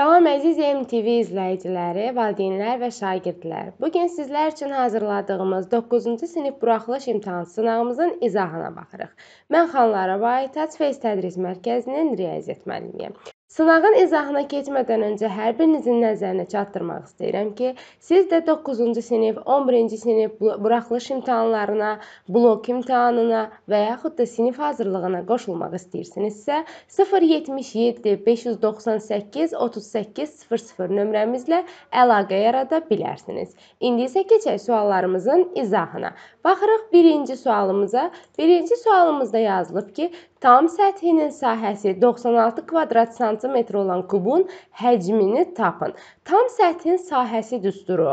Salam əziz MTV izləyiciləri, valideynlər və şagirdlər. Bu gün sizlər üçün hazırladığımız 9-cu sinif buraxılış imtahan sınağımızın izahına baxırıq. Mən Xanlara Baytac Fəz Tədris Mərkəzinin riyaziyyat müəllimiyəm. Sınağın izahına keçmədən öncə hər birinizin nəzərinə çatdırmaq istəyirəm ki, siz də 9-cu sinif, 11-ci sinif buraxılış imtahanlarına, blok imtahanına və yaxud da sinif hazırlığına qoşulmaq istəyirsinizsə, 077 598 38 00 nömrəmizlə əlaqə yarada bilərsiniz. İndi isə keçək suallarımızın izahına. Baxırıq birinci sualımıza. Birinci sualımızda yazılıb ki, tam səthinin sahəsi 96 kvadrat sm metr olan kubun həcmini tapın. Tam səthin sahəsi düsturu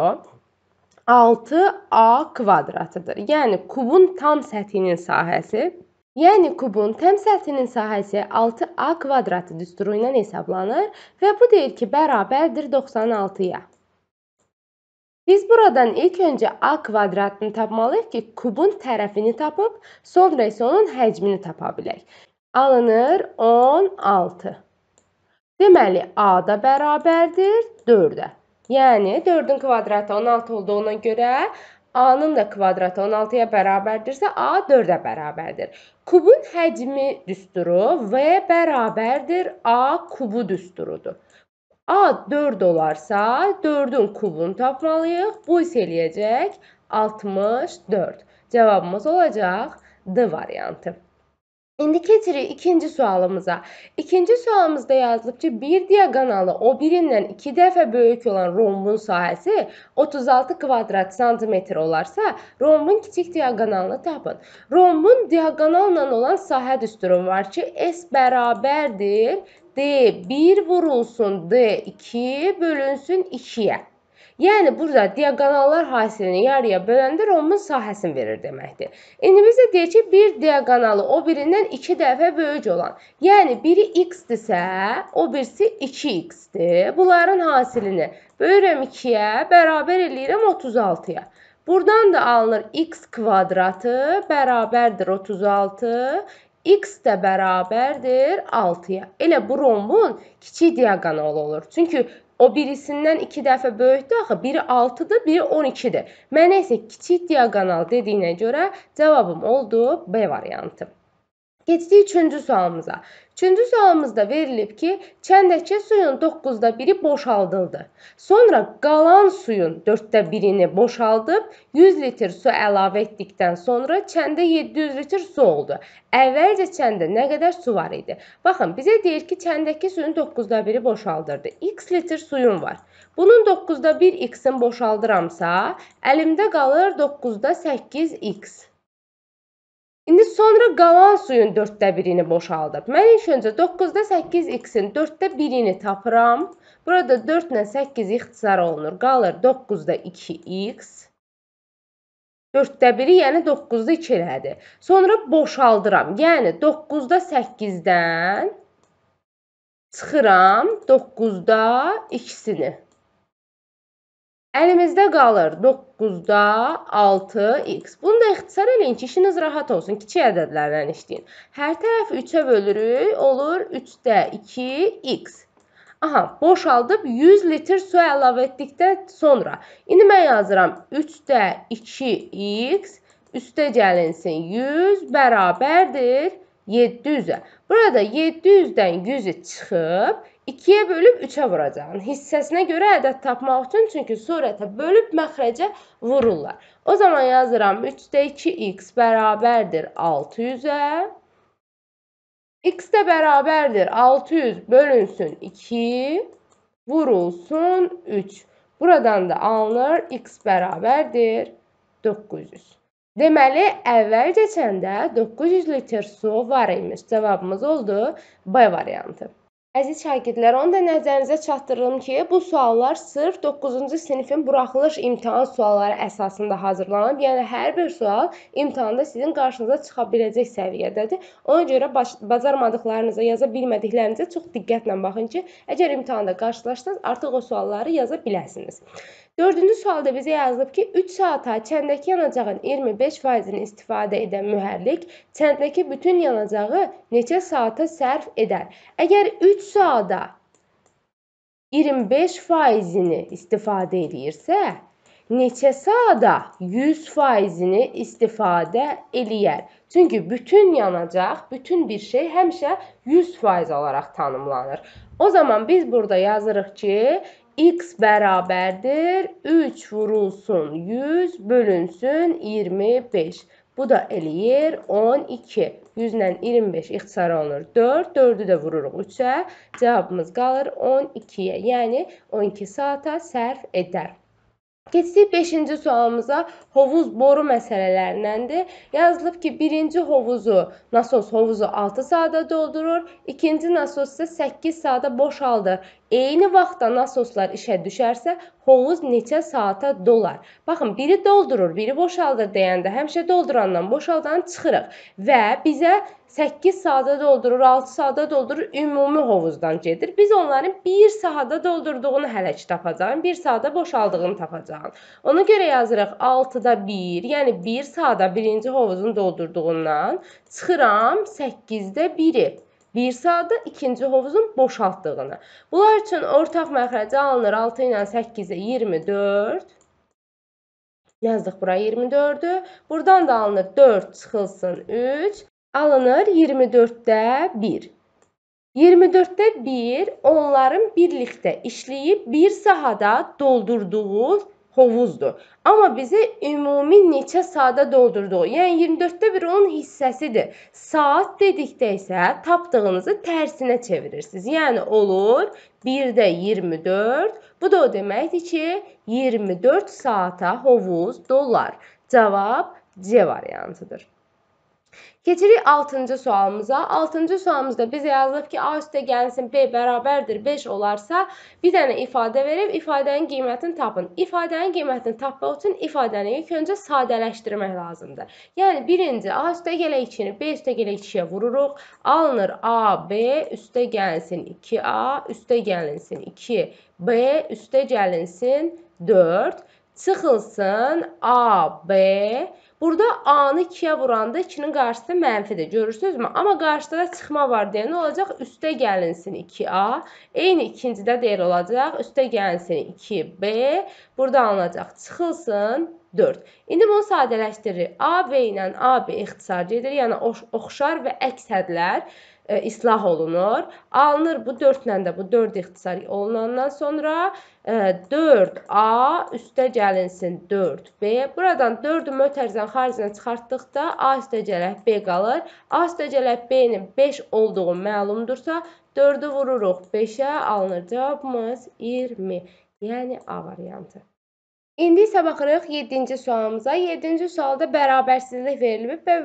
6a kvadratıdır. Yəni kubun tam səthinin sahəsi Yəni kubun təm səthinin sahəsi 6a kvadratı düsturu ilə hesablanır və bu deyir ki, bərabərdir 96-ya. Biz buradan ilk öncə a kvadratını tapmalıyıq ki, kubun tərəfini tapıb, sonra isə onun həcmini tapa bilək. Alınır 16. Deməli, A da bərabərdir 4-ə. Yəni 4-ün kvadratı 16 olduğuna görə A-nın da kvadratı 16-ya bərabərdirsə, A 4-ə bərabərdir. Kubun həcmi düsturu V bərabərdir A kubu düsturudur. A 4 olarsa, 4-ün kubunu tapmalıyıq. Bu isə eləyəcək 64. Cavabımız olacaq D variantı. Indicatory ikinci sualımıza. İkinci sualımızda yazdıq ki, bir diaqonalı o birindən 2 dəfə böyük olan rombun sahəsi 36 kvadrat santimetr olarsa, rombun kiçik diaqonalını tapın. Rombun diaqonalla olan sahə düsturu var ki, S bərabərdir D1 vurulsun D2 bölünsün 2-yə. Yəni burada diaqonallar hasilini yarıya böləndə rombun sahəsini verir deməkdir. İndi biz də deyək ki, bir diaqonalı o birindən 2 dəfə böyük olan, yəni biri x-dirsə, o birisi 2x-dir. Bunların hasilini bölürəm 2-yə, bərabər eləyirəm 36-ya. Buradan da alınır x kvadratı bərabərdir 36, x də bərabərdir 6-ya. Elə bu rombun kiçik diaqonalı olur. Çünki O birisindən 2 dəfə böyükdür axı, biri 6-dır, biri 12-dir. Mənə isə kiçik diaqonal dediyinə görə cavabım oldu B variantı. Keçdik 3-cü sualımıza. Üçüncü sualımızda verilib ki, çəndəki suyun 9-da 1-i boşaldıldı. Sonra qalan suyun 4-də 1-ini boşaldıb 100 litr su əlavə etdikdən sonra çəndə 700 litr su oldu. Əvvəlcə çəndə nə qədər su var idi? Baxın, bizə deyir ki, çəndəki suyun 9-da 1-i boşaldırdı. X litr suyum var. Bunun 9-da 1 x-in boşaldıramsa, əlimdə qalır 9-da 8 x. İndi sonra qalan suyun 4də 1-ini boşaldıb. Mən ilk öncə 9-da 8x-in 4də 1-ini tapıram. Burada 4 ilə 8 ixtisar olunur. Qalır 9-da 2x. 4də 1-i, yəni 9-da 2 elədi. Sonra boşaldıram. Yəni 9-da 8-dən çıxıram 9-da 2-sini. Əlimizdə qalır 9-da 6x. Bunu da ixtisar eləyin ki, işiniz rahat olsun. Kiçik ədədlərlə işləyin. Hər tərəfi 3-ə bölürük, olur 3-də 2x. Aha, boşaldıb 100 litr su əlavə etdikdən sonra indi mən yazıram 3-də 2x üstə gəlinsin 100 bərabərdir 700-ə. Burada 700-dən 100-ü çıxıb 2-yə bölüb 3-ə vuracağın yəni hissəsinə görə ədəd tapmaq üçün, çünki surətə bölüb məxrəcə vururlar. O zaman yazıram 3-də 2x bərabərdir 600-ə. x də bərabərdir 600 bölünsün 2, vurulsun 3. Buradan da alınır x bərabərdir 900. Deməli, əvvəl keçəndə 900 litr su var imiş. Cavabımız oldu B variantı. Əziz şagirdlər, onu da nəzərinizə çatdırım ki, bu suallar sırf 9-cu sinifin buraxılış imtahan sualları əsasında hazırlanıb. Yəni hər bir sual imtahanda sizin qarşınıza çıxa biləcək səviyyədədir. Ona görə baş, bacarmadıqlarınıza, yaza bilmədiklərinizə çox diqqətlə baxın ki, əgər imtahanda qarşılaşsanız, artıq o sualları yaza biləsiniz. Dördüncü sualda bizə yazılıb ki, 3 saata çəndəki yanacağın 25%-ni istifadə edən mühərrik çəndəki bütün yanacağı neçə saata sərf edər? Əgər 3 saata 25%-ni istifadə eləyirsə, neçə saata 100%-ni istifadə eləyər? Çünki bütün yanacaq, bütün bir şey həmişə 100% olaraq tanımlanır. O zaman biz burada yazırıq ki, x bərabərdir 3 vurulsun 100 bölünsün 25. Bu da eləyir 12. 100 ilə 25 ixtisar olunur 4. 4-ü də vururuq 3-ə. Cavabımız qalır 12-yə. Yəni 12 saata sərf edər. Keçdik 5-ci sualımıza hovuz boru məsələlərindəndir. Yazılıb ki, birinci hovuzu nasos hovuzu 6 saata doldurur, ikinci nasos isə 8 saata boşaldır. Eyni vaxtda nasoslar işə düşərsə, hovuz neçə saata dolar? Baxın, biri doldurur, biri boşaldır deyəndə həmişə doldurandan boşaldanı çıxırıq və bizə 8 saata doldurur, 6 saata doldurur, ümumi hovuzdan gedir. Biz onların 1 saata doldurduğunu hələ ki tapacağıq, 1 saata boşaldığını tapacağıq. Ona görə yazırıq 6-da 1, yəni 1 saata birinci hovuzun doldurduğundan çıxıram 8-də 1-i. 1 saatda ikinci hovuzun boşaltdığını. Bunlar üçün ortaq məxrəcə alınır 6 ilə 8-ə 24. Yazdıq bura 24-ü. Buradan da alınır 4 çıxılsın 3 alınır 24-də 1. 24-də 1 onların birlikdə işləyib bir sahada doldurduğu hovuzdur. Amma bizə ümumi neçə saata doldurduğu, yəni 24-də bir onun hissəsidir. Saat dedikdə isə tapdığınızı tərsinə çevirirsiniz. Yəni olur 1-də 24. Bu da o deməkdir ki, 24 saata hovuz dolar. Cavab C variantıdır. Keçirik 6-cı sualımıza. 6-cı sualımızda bizə yazılıb ki, A üstə gəlsin B bərabərdir 5 olarsa, bir dənə ifadə verib ifadənin qiymətini tapın. İfadənin qiymətini tapmaq üçün ifadəni ilk öncə sadələşdirmək lazımdır. Yəni birinci A üstə gələk 2-ni B üstə gələk 2-yə vururuq. Alınır AB üstə gəlsin 2A, üstə gəlinsin 2B, üstə gəlinsin 4, çıxılsın AB Burada A-nı 2-yə vuranda 2-nin qarşısı mənfidir. Görürsünüzmü? Amma qarşıda da çıxma var deyə nə olacaq? Üstə gəlinsin 2A. Eyni ikincidə də elə olacaq. Üstə gəlinsin 2B. Burada alınacaq çıxılsın 4. İndi bunu sadələşdiririk. AB ilə AB ixtisar gedir. Yəni oxşar və əks hədlər e, islah olunur. Alınır bu 4 ilə də bu 4 ixtisar olunandan sonra e, 4A üstə gəlinsin 4B. Buradan 4-ü mötərizən xaricinə çıxartdıqda A üstə gələk B qalır. A üstə gələk B-nin 5 olduğu məlumdursa, 4-ü vururuq 5-ə alınır cavabımız 20. Yəni A variantı. İndi isə baxırıq 7-ci sualımıza. 7-ci sualda bərabərsizlik verilib və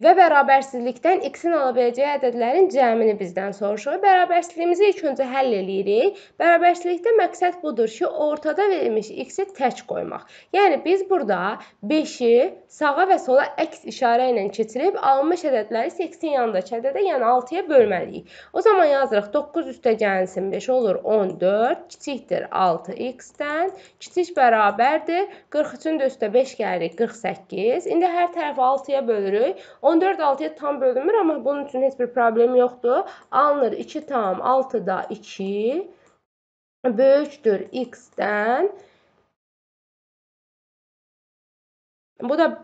və bərabərsizlikdən x-in ala biləcəyi ədədlərin cəmini bizdən soruşur. Bərabərsizliyimizi ilk öncə həll eləyirik. Bərabərsizlikdə məqsəd budur ki, ortada verilmiş x-i tək qoymaq. Yəni biz burada 5-i sağa və sola əks işarə ilə keçirib alınmış ədədləri 8-in yanındakı ədədə, yəni 6-ya bölməliyik. O zaman yazırıq 9 üstəgənsin 5 olur 14, kiçikdir 6x-dən, kiçik bərabərdir 43-ün də üstə 5 gəlir 48. İndi hər tərəfi 6-ya bölürük. 14 6-ya tam bölünmür, amma bunun üçün heç bir problem yoxdur. Alınır 2 tam 6-da 2 böyükdür x-dən. Bu da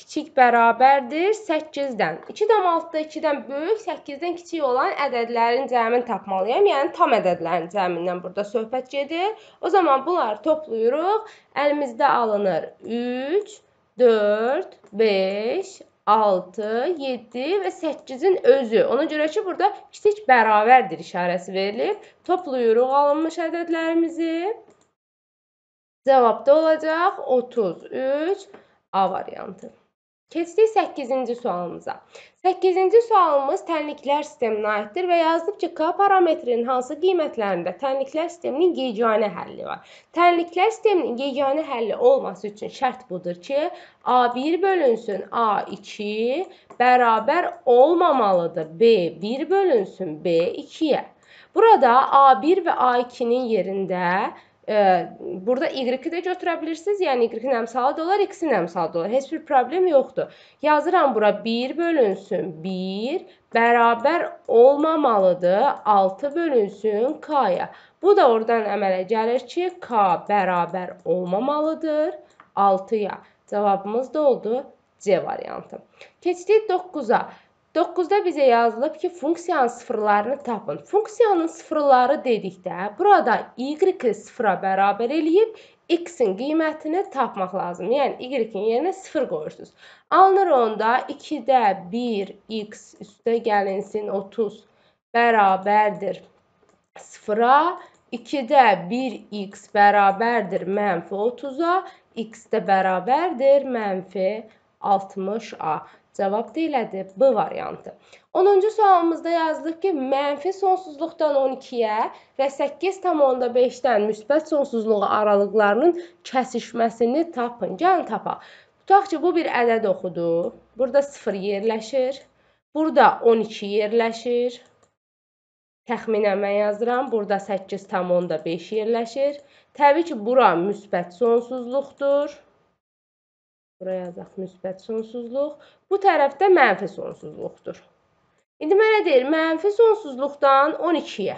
kiçik bərabərdir 8-dən. 2-dən 6-da 2-dən böyük, 8-dən kiçik olan ədədlərin cəmini tapmalıyam. Yəni tam ədədlərin cəmindən burada söhbət gedir. O zaman bunları toplayırıq. Əlimizdə alınır 3, 4, 5, 6, 7 və 8-in özü. Ona görə ki, burada kiçik bərabərdir işarəsi verilib. Toplayırıq alınmış ədədlərimizi. Cavabda olacaq 33 A variantı. Keçdik 8-ci sualımıza. 8-ci sualımız tənliklər sisteminə aiddir və yazılıb ki, K parametrinin hansı qiymətlərində tənliklər sisteminin yeganə həlli var. Tənliklər sisteminin yeganə həlli olması üçün şərt budur ki, A1 bölünsün A2 bərabər olmamalıdır B1 bölünsün B2-yə. Burada A1 və A2-nin yerində burada y-i də götürə bilirsiniz. Yəni y-in əmsalı da olar, x-in əmsalı da olar. Heç bir problem yoxdur. Yazıram bura 1 bölünsün 1 bərabər olmamalıdır 6 bölünsün k-ya. Bu da oradan əmələ gəlir ki, k bərabər olmamalıdır 6-ya. Cavabımız da oldu C variantı. Keçdik 9-a. 9-da bizə yazılıb ki, funksiyanın sıfırlarını tapın. Funksiyanın sıfırları dedikdə burada y-i sıfıra bərabər eləyib x-in qiymətini tapmaq lazım. Yəni y-in yerinə 0 qoyursunuz. Alınır onda 2-də 1 x üstə gəlinsin 30 bərabərdir 0-a, 2-də 1 x bərabərdir -30-a, x də bərabərdir -60a. Cavab deyilədir B variantı. 10-cu sualımızda yazdıq ki, mənfi sonsuzluqdan 12-yə və 8,5-dən müsbət sonsuzluğa aralıqlarının kəsişməsini tapın. Gəlin tapaq. Tutaq ki, bu bir ədəd oxudu. Burada 0 yerləşir. Burada 12 yerləşir. Təxminən mən yazıram. Burada 8,5 yerləşir. Təbii ki, bura müsbət sonsuzluqdur. Bura yazaq müsbət sonsuzluq. Bu tərəfdə mənfi sonsuzluqdur. İndi mənə deyir, mənfi sonsuzluqdan 12-yə.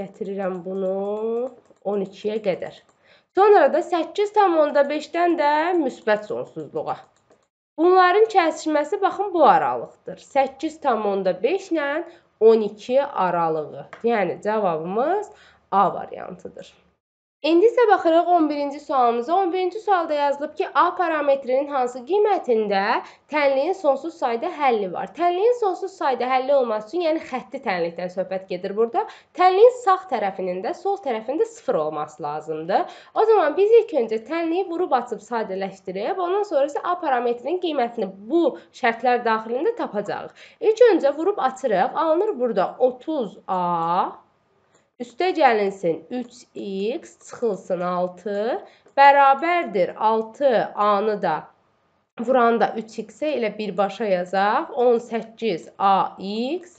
Gətirirəm bunu 12-yə qədər. Sonra da 8,5-dən də müsbət sonsuzluğa. Bunların kəsişməsi, baxın, bu aralıqdır. 8,5 ilə 12 aralığı. Yəni, cavabımız A variantıdır. İndi isə baxırıq 11-ci sualımıza. 11-ci sualda yazılıb ki, A parametrinin hansı qiymətində tənliyin sonsuz sayda həlli var? Tənliyin sonsuz sayda həlli olması üçün, yəni xətti tənlikdən söhbət gedir burada. Tənliyin sağ tərəfinin də sol tərəfində 0 olması lazımdır. O zaman biz ilk öncə tənliyi vurub açıb sadələşdirib, ondan sonra isə A parametrinin qiymətini bu şərtlər daxilində tapacağıq. İlk öncə vurub açırıq, alınır burada 30A Üstə gəlinsin 3x çıxılsın 6 bərabərdir 6a-nı da vuranda 3x-ə elə birbaşa yazaq 18ax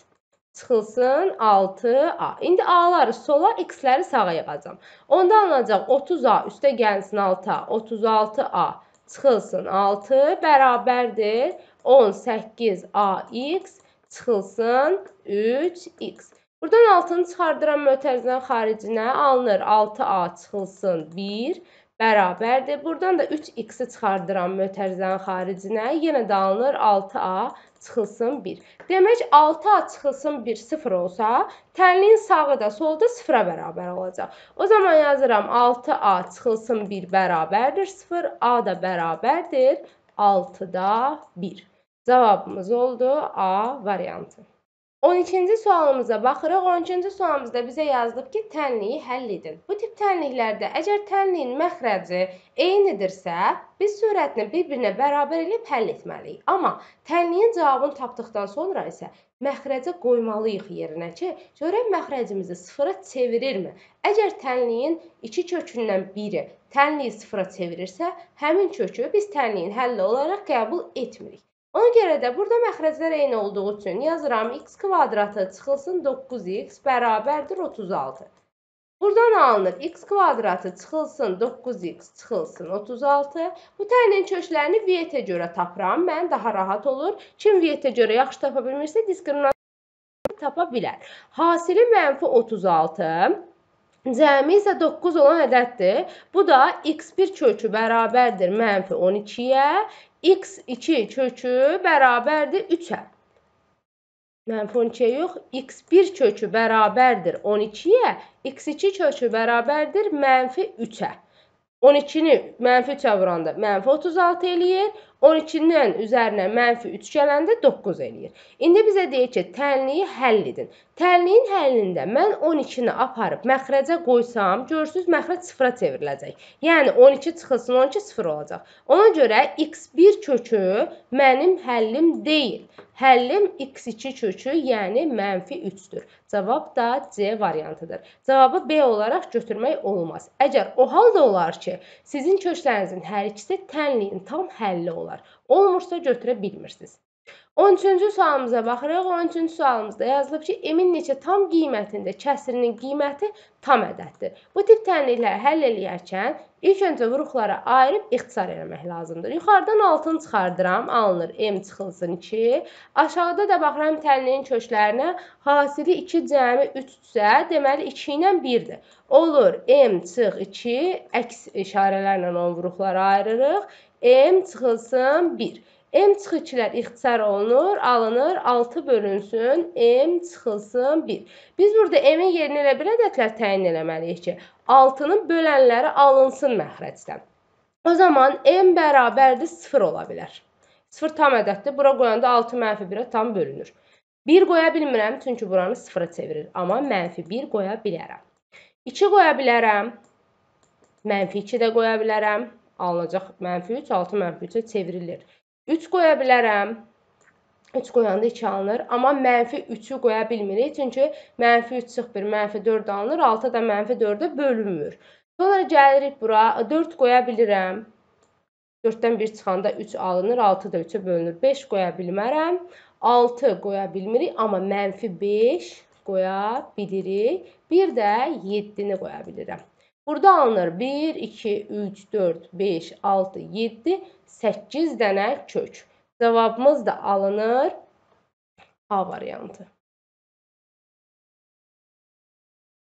çıxılsın 6a. İndi a-ları sola, x-ləri sağa yığacam. Onda alınacaq 30a üstə gəlsin 6a, 36a çıxılsın 6 bərabərdir 18ax çıxılsın 3x. Buradan 6-nı çıxardıram mötərizənin xaricinə alınır. 6A çıxılsın 1 bərabərdir. Buradan da 3x-i çıxardıram mötərizənin xaricinə. Yenə də alınır 6A çıxılsın 1. Demək 6A çıxılsın 1 0 olsa, tənliyin sağı da solda 0-a bərabər olacaq. O zaman yazıram 6A çıxılsın 1 bərabərdir 0, A da bərabərdir 6-da 1. Cavabımız oldu A variantı. 12-ci sualımıza baxırıq. 12-ci sualımızda bizə yazılıb ki, tənliyi həll edin. Bu tip tənliklərdə əgər tənliyin məxrəci eynidirsə, biz sürətini bir-birinə bərabər edib həll etməliyik. Amma tənliyin cavabını tapdıqdan sonra isə məxrəcə qoymalıyıq yerinə ki, görək məxrəcimizi sıfıra çevirirmi? Əgər tənliyin 2 kökündən biri tənliyi sıfıra çevirirsə, həmin kökü biz tənliyin həlli olaraq qəbul etmirik. Ona görə də burada məxrəclər eyni olduğu üçün yazıram x kvadratı çıxılsın 9x bərabərdir 36. Buradan alınır x kvadratı çıxılsın 9x çıxılsın 36. Bu təyinin köklərini VT görə tapıram. Mən daha rahat olur. Kim VT görə yaxşı tapa bilmirsə diskriminasiya tapa bilər. Hasili mənfi 36. Cəmi isə 9 olan ədəddir. Bu da x1 kökü bərabərdir mənfi 12-yə, x2 kökü bərabərdir 3-ə. Mənfi 12-yə yox, x1 kökü bərabərdir 12-yə, x2 kökü bərabərdir mənfi 3-ə. 12-ni mənfi 3-ə vuranda mənfi 36 eləyir, 12-dən üzərinə mənfi 3 gələndə 9 eləyir. İndi bizə deyir ki, tənliyi həll edin. Təlliyin həllində mən 12-ni aparıb məxrəcə qoysam, görürsüz məxrəc sıfıra çevriləcək. Yəni 12 çıxılsın, 12 sıfır olacaq. Ona görə x1 kökü mənim həllim deyil. Həllim x2 kökü, yəni mənfi 3-dür. Cavab da C variantıdır. Cavabı B olaraq götürmək olmaz. Əgər o halda olar ki, sizin köklərinizin hər ikisi tənliyin tam həlli olar. Olmursa götürə bilmirsiniz. 13-cü sualımıza baxırıq. 13-cü sualımızda yazılıb ki, emin neçə tam qiymətində kəsirinin qiyməti tam ədəddir. Bu tip tənlikləri həll eləyərkən ilk öncə vuruqlara ayırıb ixtisar eləmək lazımdır. Yuxarıdan altın çıxardıram, alınır M çıxılsın 2. Aşağıda da baxıram tənliyin köşlərinə, hasili 2 cəmi 3-dsə, deməli 2 ilə 1-dir. Olur M çıx 2, əks işarələrlə onun vuruqlara ayırırıq. M çıxılsın 1. M çıxıkilər ixtisar olunur, alınır, 6 bölünsün, M çıxılsın 1. Biz burada M-in yerinə elə bir ədədlər təyin eləməliyik ki, 6-nın bölənləri alınsın məxrəcdən. O zaman M bərabərdir 0 ola bilər. 0 tam ədəddir. Bura qoyanda 6 mənfi 1-ə tam bölünür. 1 qoya bilmirəm, çünki buranı 0-a çevirir. Amma mənfi 1 qoya bilərəm. 2 qoya bilərəm. Mənfi 2 də qoya bilərəm. Alınacaq mənfi 3, 6 mənfi 3-ə çevrilir. 3 qoya bilərəm. 3 qoyanda 2 alınır. Amma mənfi 3-ü qoya bilmirik. Çünki mənfi 3 çıxır, mənfi 4 alınır. 6 da mənfi 4-ə bölünmür. Sonra gəlirik bura. 4 qoya bilirəm. 4-dən 1 çıxanda 3 alınır. 6 da 3-ə bölünür. 5 qoya bilmərəm. 6 qoya bilmirik. Amma mənfi 5 qoya bilirik. Bir də 7-ni qoya bilirəm. Burada alınır 1, 2, 3, 4, 5, 6, 7, 8 dənə kök. Cavabımız da alınır A variantı.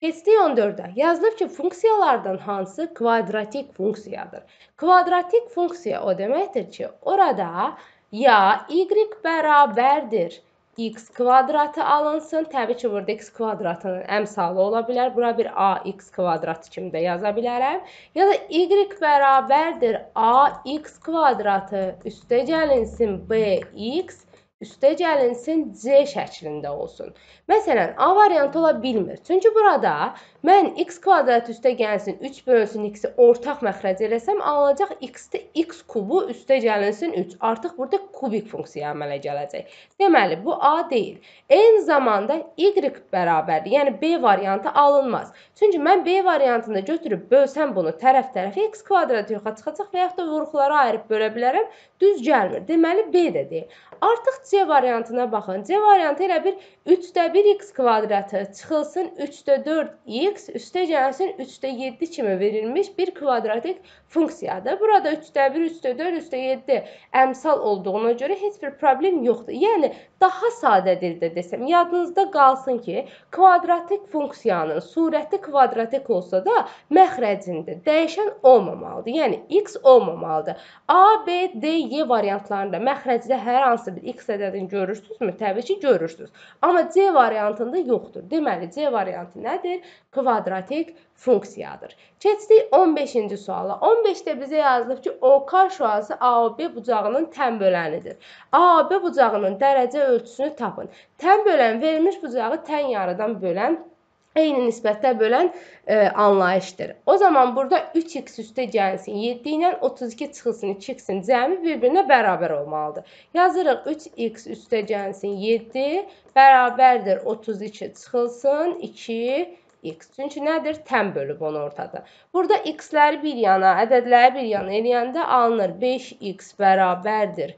Testi 14-də yazılıb ki, funksiyalardan hansı kvadratik funksiyadır? Kvadratik funksiya o deməkdir ki, orada ya y bərabərdir x kvadratı alınsın. Təbii ki, burada x kvadratının əmsalı ola bilər. Bura bir ax kvadratı kimi də yaza bilərəm. Ya da y bərabərdir ax kvadratı üstə gəlinsin bx üstə gəlinsin C şəklində olsun. Məsələn, A variantı ola bilmir. Çünki burada Mən x kvadrat üstə gəlsin 3 bölsün x-i ortaq məxrəc eləsəm, alınacaq x-də x kubu üstə gəlinsin 3. Artıq burada kubik funksiya əmələ gələcək. Deməli, bu a deyil. Eyni zamanda y bərabərdir. Yəni b variantı alınmaz. Çünki mən b variantında götürüb bölsəm bunu tərəf-tərəfə x kvadrat yoxa çıxacaq və yaxud da vuruqlara ayırıb bölə bilərəm, düz gəlmir. Deməli, b də deyil. Artıq c variantına baxın. c variantı elə bir 3də 1 x kvadratı çıxılsın 3də 4 x x üstə gəlsin 3-də 7 kimi verilmiş bir kvadratik funksiyadır. Burada 3-də 1, 3-də 4, 3-də 7 əmsal olduğuna görə heç bir problem yoxdur. Yəni daha sadə dildə desəm, yadınızda qalsın ki, kvadratik funksiyanın surəti kvadratik olsa da məxrəcində dəyişən olmamalıdır. Yəni x olmamalıdır. A, B, D, Y variantlarında məxrəcdə hər hansı bir x ədədini görürsünüzmü? Təbii ki, görürsünüz. Amma C variantında yoxdur. Deməli C variantı nədir? kvadratik funksiyadır. Keçdik 15-ci suala. 15-də bizə yazılıb ki, OK şüası AOB bucağının tən bölənidir. AOB bucağının dərəcə ölçüsünü tapın. Tən bölən verilmiş bucağı tən yarıdan bölən eyni nisbətdə bölən e, anlayışdır. O zaman burada 3x üstə gəlsin 7 ilə 32 çıxılsın 2x-in cəmi bir-birinə bərabər olmalıdır. Yazırıq 3x üstə gəlsin 7 bərabərdir 32 çıxılsın 2 x. Çünki nədir? Tən bölüb onu ortada. Burada x-ləri bir yana, ədədləri bir yana eləyəndə alınır. 5x bərabərdir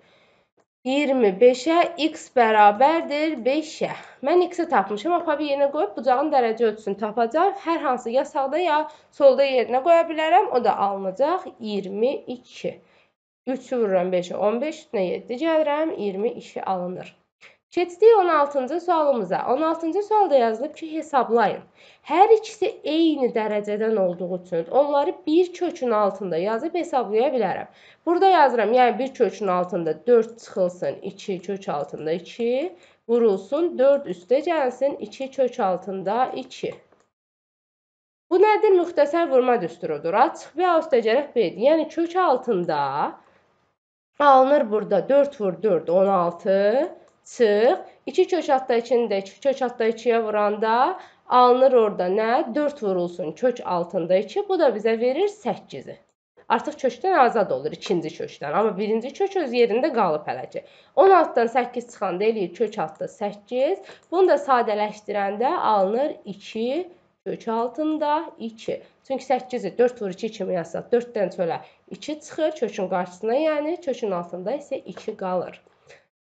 25-ə, x bərabərdir 5-ə. Mən x-i tapmışam, apavi yerinə qoyub bucağın dərəcə ölçüsünü tapacaq. Hər hansı ya sağda ya solda yerinə qoya bilərəm. O da alınacaq 22. 3 vururam 5-ə, 15, üstünə 7 gəlirəm, 22 alınır. Keçdik 16-cı sualımıza. 16-cı sualda yazılıb ki, hesablayın. Hər ikisi eyni dərəcədən olduğu üçün onları bir kökün altında yazıb hesablaya bilərəm. Burada yazıram, yəni bir kökün altında 4 çıxılsın, 2 kök altında 2 vurulsun, 4 üstə gəlsin, 2 kök altında 2. Bu nədir? Müxtəsər vurma düsturudur. Açıq və üstəgərək B'dir. Yəni kök altında alınır burada 4 vur 4 16 çıx. 2 kök altda 2-ni də 2 kök altda 2-yə vuranda alınır orada nə? 4 vurulsun kök altında 2. Bu da bizə verir 8-i. Artıq kökdən azad olur ikinci kökdən. Amma birinci kök öz yerində qalıb hələ ki. 16-dan 8 çıxanda eləyir kök altda 8. Bunu da sadələşdirəndə alınır 2 kök altında 2. Çünki 8-i 4 vur 2 kimi yazsaq 4-dən çölə 2 çıxır kökün qarşısına, yəni kökün altında isə 2 qalır.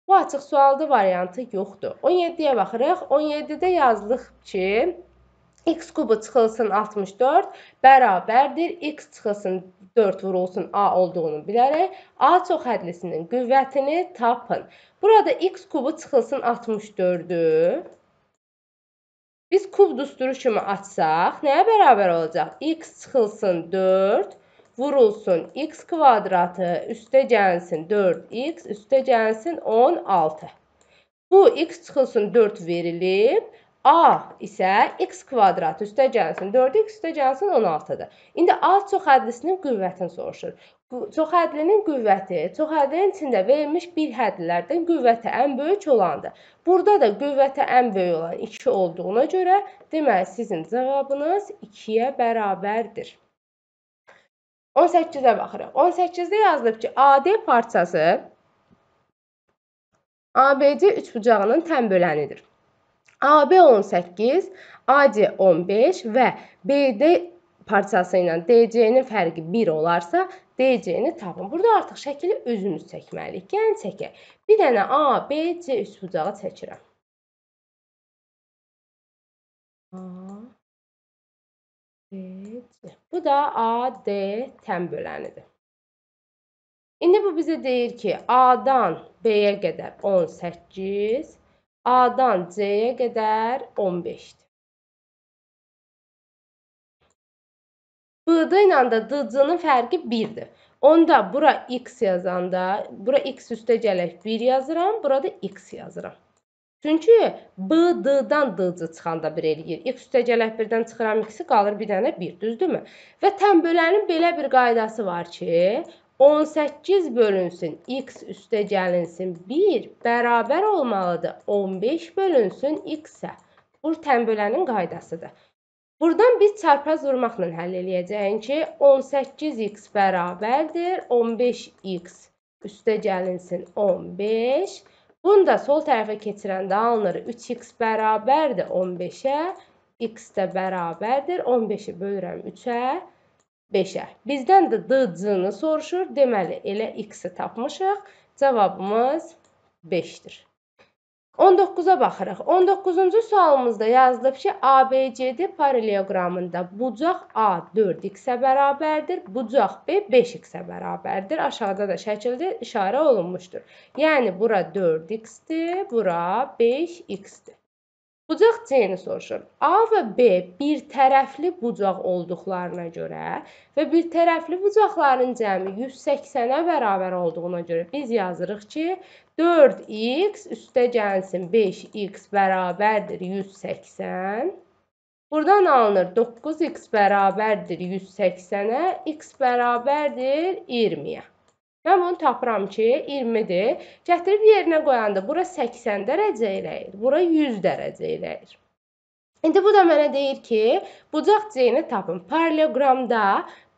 Bu açıq suallı variantı yoxdur. 17-yə baxırıq. 17-də yazdıq ki, x kubu çıxılsın 64 bərabərdir. x çıxılsın 4 vurulsun a olduğunu bilərək a çox hədlisinin qüvvətini tapın. Burada x kubu çıxılsın 64-ü biz kub düsturu kimi açsaq nəyə bərabər olacaq? x çıxılsın 4 vurulsun x kvadratı üstə gəlsin 4x üstə gəlsin 16. Bu x çıxılsın 4 verilib. A isə x kvadrat üstə gəlsin 4x üstə gəlsin 16-dır. İndi A çoxhədlisinin qüvvətini soruşur. Çoxhədlinin qüvvəti, çoxhədlinin içində verilmiş bir hədlilərdən qüvvəti ən böyük olandır. Burada da qüvvəti ən böyük olan 2 olduğuna görə, deməli sizin cavabınız 2-yə bərabərdir. 18-ə baxırıq. 18-də yazılıb ki, AD parçası ABC üçbucağının tən bölənidir. AB 18, AC 15 və BD parçası ilə DC-nin fərqi 1 olarsa, DC-ni tapın. Burada artıq şəkili özümüz çəkməliyik. Yəni çəkək. Bir dənə ABC üçbucağı çəkirəm. A Evet. Bu da AD tən bölənidir. İndi bu bizə deyir ki, A-dan B-yə qədər 18, A-dan C-yə qədər 15-dir. B-də ilə də D-cının fərqi 1-dir. Onda bura x yazanda, bura x üstə gələk 1 yazıram, burada x yazıram. Çünki B, D-dan D-cı çıxanda bir eləyir. X üstəgəl birdən çıxıram X-i qalır bir dənə 1, düzdürmü? Və tənbölənin belə bir qaydası var ki, 18 bölünsün x üstə gəlinsin 1 bərabər olmalıdır 15 bölünsün x-ə. Bu tənbölənin qaydasıdır. Buradan biz çarpaz vurmaqla həll eləyəcəyik ki, 18x bərabərdir 15x üstə gəlinsin 15 Bunu da sol tərəfə keçirəndə alınır. 3x bərabərdir 15-ə. x də bərabərdir. 15-i bölürəm 3-ə, 5-ə. Bizdən də dc-ni soruşur. Deməli, elə x-i tapmışıq. Cavabımız 5-dir. 19-a baxırıq. 19-cu sualımızda yazılıb ki, ABCD paraleloqramında bucaq A 4x-ə bərabərdir, bucaq B 5x-ə bərabərdir. Aşağıda da şəkildə işarə olunmuşdur. Yəni bura 4x-dir, bura 5x-dir. Bucaq C-ni soruşur. A və B bir tərəfli bucaq olduqlarına görə və bir tərəfli bucaqların cəmi 180-ə bərabər olduğuna görə biz yazırıq ki, 4x üstə gəlsin 5x bərabərdir 180. Buradan alınır 9x bərabərdir 180-ə, x bərabərdir 20-yə. Mən bunu tapıram ki, 20-dir. Gətirib yerinə qoyanda bura 80 dərəcə eləyir, bura 100 dərəcə eləyir. İndi bu da mənə deyir ki, bucaq C-ni tapın. Paraleloqramda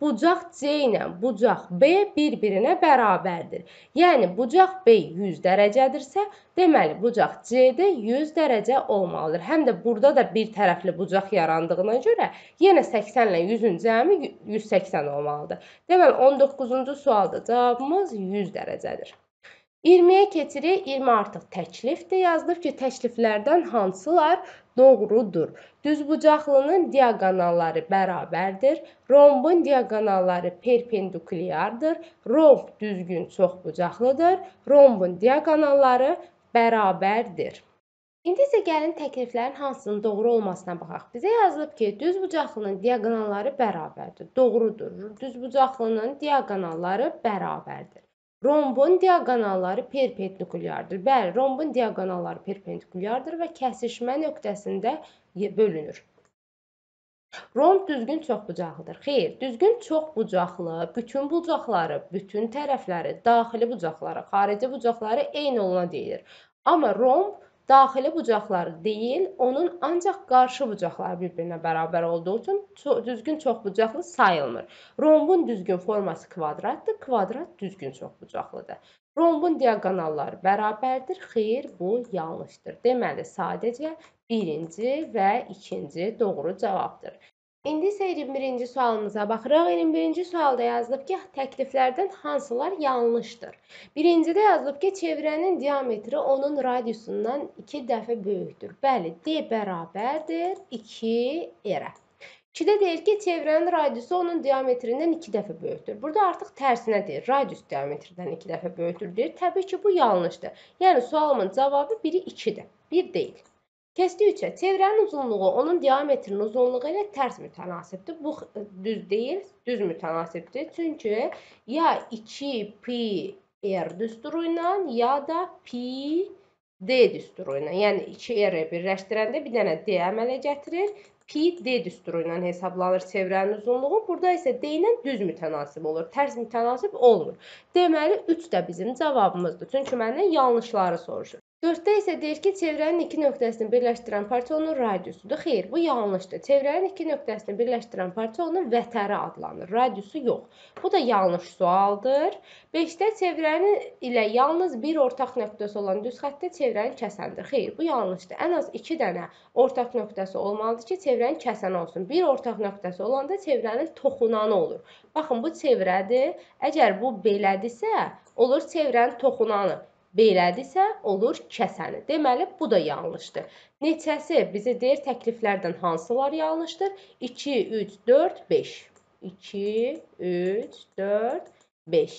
bucaq C ilə bucaq B bir-birinə bərabərdir. Yəni bucaq B 100 dərəcədirsə, deməli bucaq C-də 100 dərəcə olmalıdır. Həm də burada da bir tərəfli bucaq yarandığına görə yenə 80 ilə 100-ün cəmi 180 olmalıdır. Deməli 19-cu sualda cavabımız 100 dərəcədir. 20-yə keçirik. 20 artıq təklifdir. Yazdıq ki, təkliflərdən hansılar doğrudur? Düzbucaqlının diaqonalları bərabərdir. Rombun diaqonalları perpendikulyardır. Romb düzgün çoxbucaqlıdır. Rombun diaqonalları bərabərdir. İndi isə gəlin təkliflərin hansının doğru olmasına baxaq. Bizə yazılıb ki, düzbucaqlının diaqonalları bərabərdir. Doğrudur. Düzbucaqlının diaqonalları bərabərdir. Rombun diaqonalları perpendikulyardır. Bəli, rombun diaqonalları perpendikulyardır və kəsişmə nöqtəsində bölünür. Romb düzgün çoxbucaqlıdır. Xeyr, düzgün çoxbucaqlı bütün bucaqları, bütün tərəfləri, daxili bucaqları, xarici bucaqları eyni olana deyilir. Amma romb daxili bucaqları deyil, onun ancaq qarşı bucaqları bir-birinə bərabər olduğu üçün ço düzgün çoxbucaqlı sayılmır. Rombun düzgün forması kvadratdır, kvadrat düzgün çoxbucaqlıdır. Rombun diaqonalları bərabərdir. Xeyr, bu yanlışdır. Deməli, sadəcə birinci və ikinci doğru cavabdır. İndi isə 21-ci sualımıza baxırıq. 21-ci sualda yazılıb ki, təkliflərdən hansılar yanlışdır? Birincidə yazılıb ki, çevrənin diametri onun radiusundan 2 dəfə böyükdür. Bəli, D bərabərdir 2R. 2-də deyir ki, çevrənin radiusu onun diametrindən 2 dəfə böyükdür. Burada artıq tərsinə deyir, radius diametrindən 2 dəfə böyükdür deyir. Təbii ki, bu yanlışdır. Yəni sualımın cavabı biri 2-dir, 1 deyil. Kəsdikcə çevrənin uzunluğu onun diametrinin uzunluğu ilə tərs mütənasibdir. Bu e, düz deyil, düz mütənasibdir. Çünki ya 2 pi r er düsturu ilə ya da pi D düsturu ilə, yəni 2R-i birləşdirəndə bir dənə D əmələ gətirir. Pi D düsturu ilə hesablanır çevrənin uzunluğu. Burada isə D ilə düz mütənasib olur, tərs mütənasib olmur. Deməli 3 də bizim cavabımızdır. Çünki məndən yanlışları soruşur. Dörddə isə deyir ki, çevrənin iki nöqtəsini birləşdirən parça onun radiusudur. Xeyr, bu yanlışdır. Çevrənin iki nöqtəsini birləşdirən parça onun vətəri adlanır. Radiusu yox. Bu da yanlış sualdır. 5-də çevrənin ilə yalnız bir ortaq nöqtəsi olan düz xəttdə çevrəni kəsəndir. Xeyr, bu yanlışdır. Ən az 2 dənə ortaq nöqtəsi olmalıdır ki, çevrəni kəsən olsun. Bir ortaq nöqtəsi olanda çevrənin toxunanı olur. Baxın, bu çevrədir. Əgər bu belədirsə, olur çevrənin toxunanı. Belədirsə, olur kəsəni. Deməli, bu da yanlışdır. Neçəsi bizə deyir təkliflərdən hansılar yanlışdır? 2, 3, 4, 5. 2, 3, 4, 5.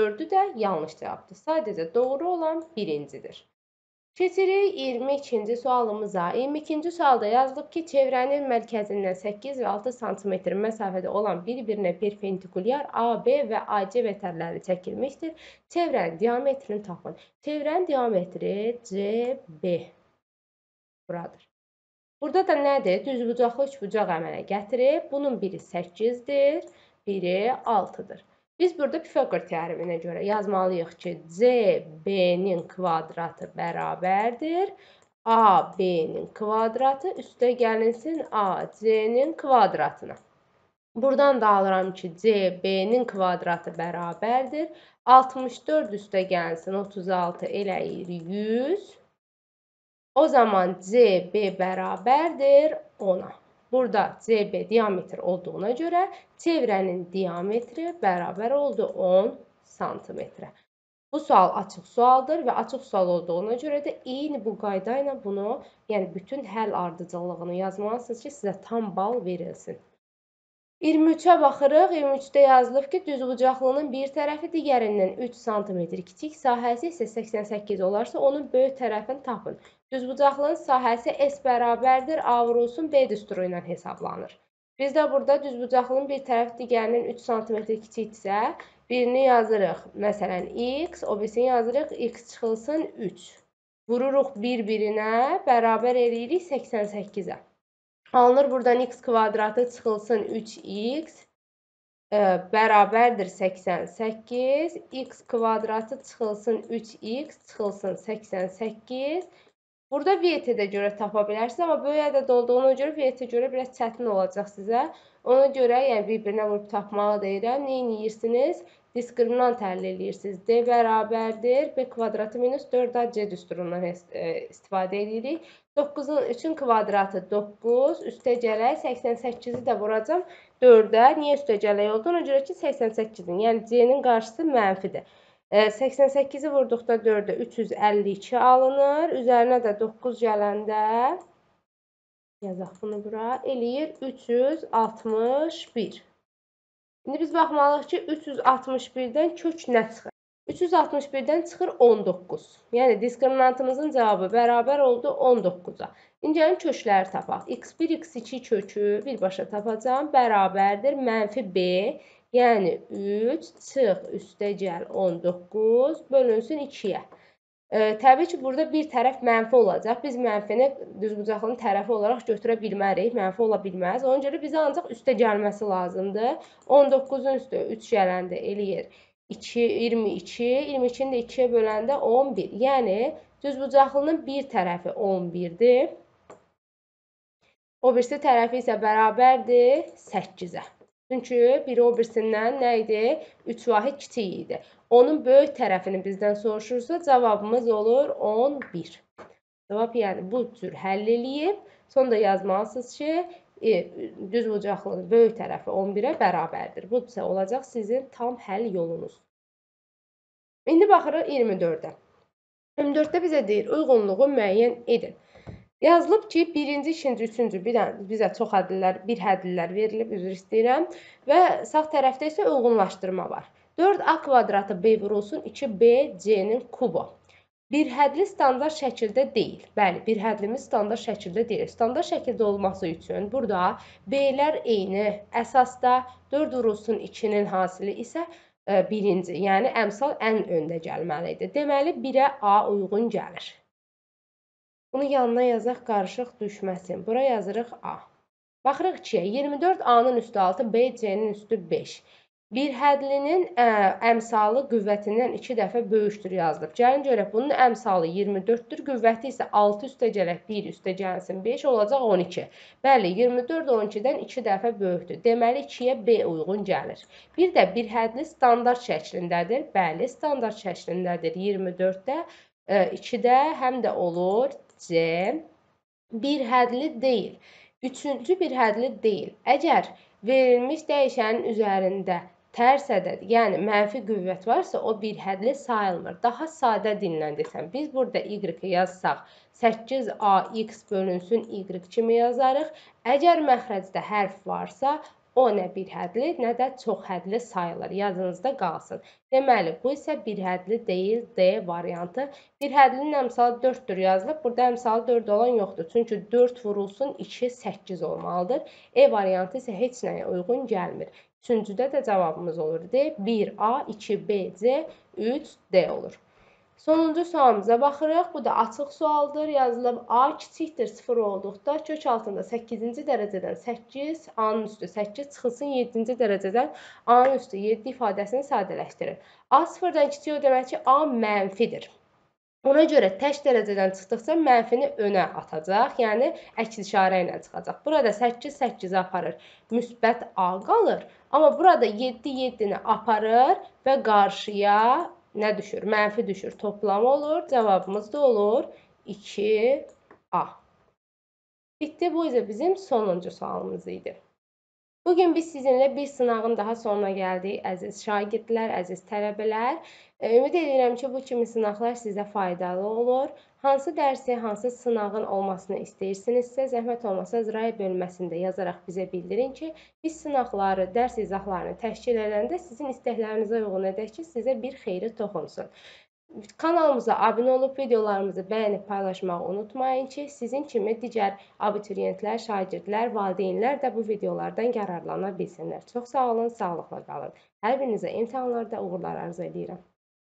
4-ü də yanlış cavabdır. Sadəcə doğru olan birincidir. Keçirik 22-ci sualımıza. 22-ci sualda yazılıb ki, çevrənin mərkəzindən 8 və 6 sm məsafədə olan bir-birinə perpendikulyar AB və AC vətərləri çəkilmişdir. Çevrənin diametrini tapın. Çevrənin diametri CB buradır. Burada da nədir? Düzbucaqlı üçbucaq əmələ gətirib. Bunun biri 8-dir, biri 6-dır. Biz burada Pifaqor teoreminə görə yazmalıyıq ki, CB-nin kvadratı bərabərdir AB-nin kvadratı üstə gəlinsin AC-nin kvadratına. Buradan da alıram ki, CB-nin kvadratı bərabərdir 64 üstə gəlinsin 36 eləyir 100. O zaman CB bərabərdir 10-a. Burada CB diametr olduğuna görə çevrənin diametri bərabər oldu 10 santimetrə. Bu sual açıq sualdır və açıq sual olduğuna görə də eyni bu qayda ilə bunu, yəni bütün həll ardıcıllığını yazmalısınız ki, sizə tam bal verilsin. 23-ə baxırıq. 23-də yazılıb ki, düzbucaqlının bir tərəfi digərindən 3 sm kiçik, sahəsi isə 88 olarsa, onun böyük tərəfini tapın. Düzbucaqlının sahəsi S bərabərdir A vurulsun B düsturu ilə hesablanır. Biz də burada düzbucaqlının bir tərəf digərinin 3 sm kiçikdirsə, birini yazırıq. Məsələn x, o birisini yazırıq x çıxılsın 3. Vururuq bir-birinə, bərabər eləyirik 88-ə. Alınır buradan x kvadratı çıxılsın 3x ə, e, bərabərdir 88, x kvadratı çıxılsın 3x çıxılsın 88 Burada VT-də görə tapa bilərsiniz, amma böyük ədəd olduğuna görə VT görə biraz çətin olacaq sizə. Ona görə, yəni bir-birinə vurub tapmağı deyirəm. Nəyin yeyirsiniz? Diskriminant həll edirsiniz. D bərabərdir B kvadratı minus 4AC düsturundan e, istifadə edirik. 9-un 3-ün kvadratı 9, üstə gələk 88-i də vuracam 4-ə. Niyə üstə gələk oldu? Ona görə ki, 88-in, yəni C-nin qarşısı mənfidir. 88-i vurduqda 4-də 352 alınır. Üzərinə də 9 gələndə yazaq bunu bura. Eləyir 361. İndi biz baxmalıyıq ki, 361-dən kök nə çıxır? 361-dən çıxır 19. Yəni diskriminantımızın cavabı bərabər oldu 19-a. İndi gəlin kökləri tapaq. x1, x2 kökü birbaşa tapacağam. Bərabərdir -b Yəni 3 çıx üstəgəl 19 bölünsün 2-yə. E, təbii ki, burada bir tərəf mənfi olacaq. Biz mənfini düzbucaqlının tərəfi olaraq götürə bilmərik, mənfi ola bilməz. Ona görə bizə ancaq üstə gəlməsi lazımdır. 19-un üstü 3 gələndə eləyir 2 22, 22-ni də 2-yə böləndə 11. Yəni düzbucaqlının bir tərəfi 11-dir. O birisi tərəfi isə bərabərdir 8-ə. Çünki biri o birisindən nə idi? 3 vahid kiçik idi. Onun böyük tərəfini bizdən soruşursa, cavabımız olur 11. Cavab yəni bu cür həll eləyib, sonda yazmalısınız ki, e, düz bucaqlının böyük tərəfi 11-ə bərabərdir. Bu isə olacaq sizin tam həll yolunuz. İndi baxırıq 24-də. 24-də bizə deyir, uyğunluğu müəyyən edin. Yazılıb ki, birinci, ikinci, üçüncü bir, bizə çox hədlilər, bir hədlilər verilib, üzr istəyirəm. Və sağ tərəfdə isə uyğunlaşdırma var. 4a kvadratı b vurulsun 2bc-nin kubu. Bir hədli standart şəkildə deyil. Bəli, bir hədlimiz standart şəkildə deyil. Standart şəkildə olması üçün burada b-lər eyni əsasda 4 vurulsun 2-nin hasili isə e, birinci, yəni əmsal ən öndə gəlməlidir. Deməli, 1-ə a uyğun gəlir. Bunu yanına yazaq qarışıq düşməsin. Bura yazırıq A. Baxırıq 2-yə. 24 A-nın üstü 6, B, C-nin üstü 5. Bir hədlinin ə, əmsalı qüvvətindən 2 dəfə böyükdür yazılıb. Gəlin görək bunun əmsalı 24-dür, qüvvəti isə 6 üstə gələk 1 üstə gəlsin 5 olacaq 12. Bəli, 24 12-dən 2 dəfə böyükdür. Deməli 2-yə B uyğun gəlir. Bir də bir hədli standart şəklindədir. Bəli, standart şəklindədir. 24-də 2-də həm də olur C bir hədli deyil. Üçüncü bir hədli deyil. Əgər verilmiş dəyişənin üzərində tərs ədəd, yəni mənfi qüvvət varsa, o bir hədli sayılmır. Daha sadə dillə desəm, biz burada y-i yazsaq, 8ax bölünsün y kimi yazarıq. Əgər məxrəcdə hərf varsa, O nə bir hədli, nə də çox hədli sayılır. Yadınızda qalsın. Deməli, bu isə bir hədli deyil, D variantı. Bir hədlinin əmsalı 4-dür yazılıb. Burada əmsalı 4 olan yoxdur. Çünki 4 vurulsun 2 8 olmalıdır. E variantı isə heç nəyə uyğun gəlmir. Üçüncüdə də cavabımız olur D. 1A, 2B, C, 3D olur. Sonuncu sualımıza baxırıq. Bu da açıq sualdır. Yazılıb A kiçikdir 0 olduqda kök altında 8-ci dərəcədən 8, A-nın üstü 8 çıxılsın 7-ci dərəcədən A-nın üstü 7 ifadəsini sadələşdirir. A 0-dan kiçik o demək ki, A mənfidir. Ona görə tək dərəcədən çıxdıqca mənfini önə atacaq, yəni əks işarə ilə çıxacaq. Burada 8 8-i aparır, müsbət A qalır. Amma burada 7 7-ni aparır və qarşıya nə düşür? Mənfi düşür. Toplama olur. Cavabımız da olur 2A. Bitdi. Bu isə bizim sonuncu sualımız idi. Bugün biz sizinlə bir sınağın daha sonuna gəldik, əziz şagirdlər, əziz tələbələr. Ümid edirəm ki, bu kimi sınaqlar sizə faydalı olur. Hansı dərsi, hansı sınağın olmasını istəyirsinizsə, zəhmət olmasa rəy bölməsində yazaraq bizə bildirin ki, biz sınaqları, dərs izahlarını təşkil edəndə sizin istəklərinizə uyğun edək ki, sizə bir xeyri toxunsun. Kanalımıza abunə olub videolarımızı bəyənib paylaşmağı unutmayın ki, sizin kimi digər abituriyentlər, şagirdlər, valideynlər də bu videolardan yararlana bilsinlər. Çox sağ olun, sağlıqla qalın. Hər birinizə imtahanlarda uğurlar arzu edirəm.